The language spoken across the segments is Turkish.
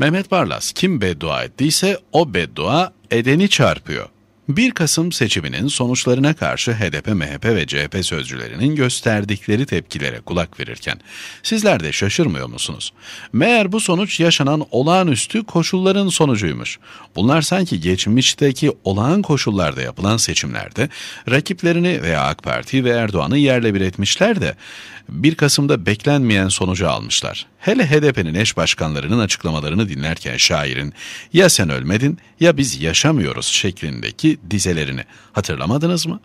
Mehmet Barlas kim beddua ettiyse o beddua edeni çarpıyor. 1 Kasım seçiminin sonuçlarına karşı HDP, MHP ve CHP sözcülerinin gösterdikleri tepkilere kulak verirken sizler de şaşırmıyor musunuz? Meğer bu sonuç yaşanan olağanüstü koşulların sonucuymuş. Bunlar sanki geçmişteki olağan koşullarda yapılan seçimlerde rakiplerini veya AK Parti ve Erdoğan'ı yerle bir etmişler de 1 Kasım'da beklenmeyen sonucu almışlar. Hele HDP'nin eş başkanlarının açıklamalarını dinlerken şairin ya sen ölmedin ya biz yaşamıyoruz şeklindeki dizelerini hatırlamadınız mı?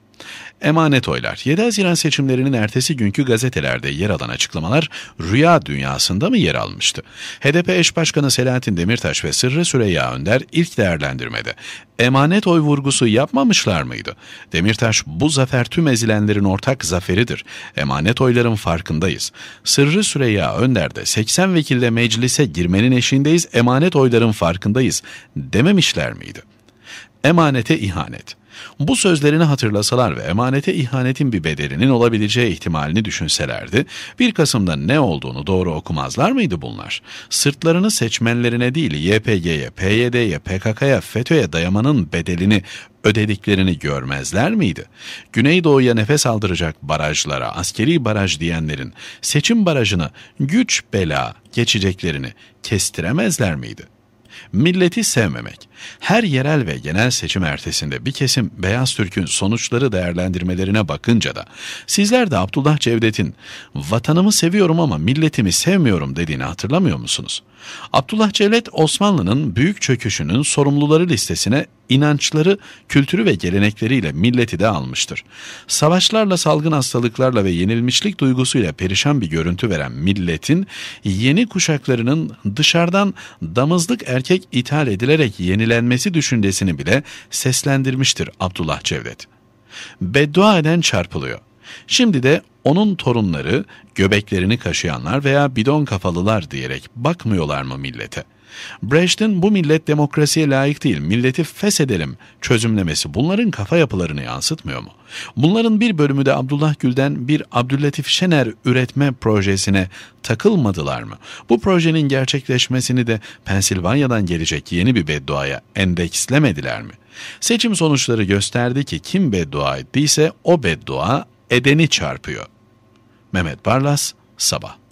Emanet oylar. 7 Haziran seçimlerinin ertesi günkü gazetelerde yer alan açıklamalar rüya dünyasında mı yer almıştı? HDP eş başkanı Selahattin Demirtaş ve Sırrı Süreyya Önder ilk değerlendirmede emanet oy vurgusu yapmamışlar mıydı? Demirtaş bu zafer tüm ezilenlerin ortak zaferidir. Emanet oyların farkındayız. Sırrı Süreyya Önder de 80 vekille meclise girmenin eşindeyiz. Emanet oyların farkındayız dememişler miydi? Emanete ihanet. Bu sözlerini hatırlasalar ve emanete ihanetin bir bedelinin olabileceği ihtimalini düşünselerdi, bir Kasım'da ne olduğunu doğru okumazlar mıydı bunlar? Sırtlarını seçmenlerine değil YPG'ye, PYD'ye, PKK'ya, FETÖ'ye dayamanın bedelini ödediklerini görmezler miydi? Güneydoğu'ya nefes aldıracak barajlara, askeri baraj diyenlerin seçim barajını güç bela geçeceklerini kestiremezler miydi? Milleti sevmemek. Her yerel ve genel seçim ertesinde bir kesim Beyaz Türk'ün sonuçları değerlendirmelerine bakınca da sizler de Abdullah Cevdet'in vatanımı seviyorum ama milletimi sevmiyorum dediğini hatırlamıyor musunuz? Abdullah Cevdet Osmanlı'nın büyük çöküşünün sorumluları listesine inançları, kültürü ve gelenekleriyle milleti de almıştır. Savaşlarla, salgın hastalıklarla ve yenilmişlik duygusuyla perişan bir görüntü veren milletin yeni kuşaklarının dışarıdan damızlık erkek ithal edilerek yenilenmesi düşüncesini bile seslendirmiştir Abdullah Cevdet. Beddua eden çarpılıyor. Şimdi de onun torunları göbeklerini kaşıyanlar veya bidon kafalılar diyerek bakmıyorlar mı millete?'' Brecht'in bu millet demokrasiye layık değil, milleti feshedelim çözümlemesi bunların kafa yapılarını yansıtmıyor mu? Bunların bir bölümü de Abdullah Gül'den bir Abdüllatif Şener üretme projesine takılmadılar mı? Bu projenin gerçekleşmesini de Pensilvanya'dan gelecek yeni bir bedduaya endekslemediler mi? Seçim sonuçları gösterdi ki kim beddua ettiyse o beddua edeni çarpıyor. Mehmet Barlas, Sabah